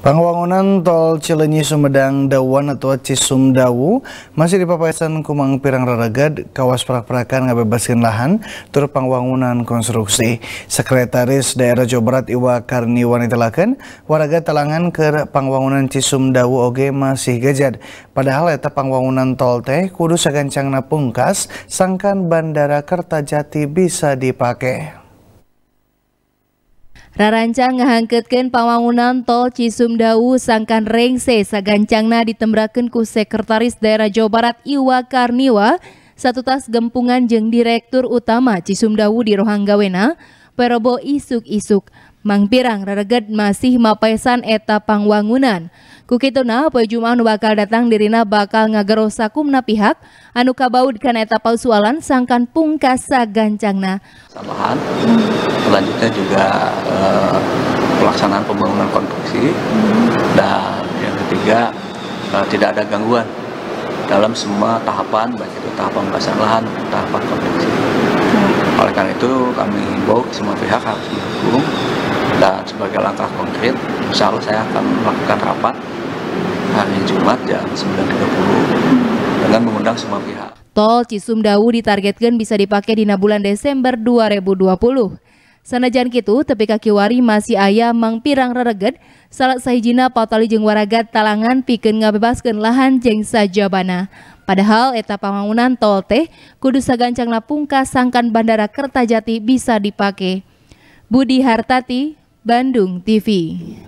Pangwangunan tol Cilenyi Sumedang Dawan atau Cisumdawu masih dipapasan kumang pirang raragad kawas perak-perakan ngabebasin lahan tur pangwangunan konstruksi. Sekretaris Daerah Jawa Barat Iwa Karni warga waraga talangan ke pangwangunan Cisumdawu oge masih gajad. Padahal eta pangwangunan tol teh kudu sagancang napungkas sangkan Bandara Kertajati bisa dipakai. Rarancang ngahangketken pembangunan tol Cisumdawu sangkan rengse sagancangna ditembraken ku Sekretaris Daerah Jawa Barat Iwa Karniwa satu tas gempungan jeng Direktur Utama Cisumdawu di Rohanggawena perobo isuk-isuk mangpirang Pirang masih mapesan eta pangwangunan. Kukituna poe Jumaah bakal datang dirina bakal ngagero sakumna pihak anu kabaud eta pausualan sangkan pungkas sagancangna. Sabahan. Hmm selanjutnya juga uh, pelaksanaan pembangunan konstruksi hmm. dan yang ketiga uh, tidak ada gangguan dalam semua tahapan baik itu tahapan pembahasan lahan tahapan konstruksi. Hmm. Oleh karena itu kami himbau semua pihak harus mendukung dan sebagai langkah konkret insya Allah saya akan melakukan rapat hari Jumat jam 9.30 hmm. dengan mengundang semua pihak. Tol Cisumdawu ditargetkan bisa dipakai di bulan Desember 2020. Sanajan gitu, tapi kaki wari masih ayah mangpirang rereged salat sahijina patali jeng waragat talangan piken ngabebaskan lahan jengsa sajabana. Padahal eta pambangunan tol teh kudu sagancang lapungka sangkan bandara Kertajati bisa dipakai. Budi Hartati, Bandung TV.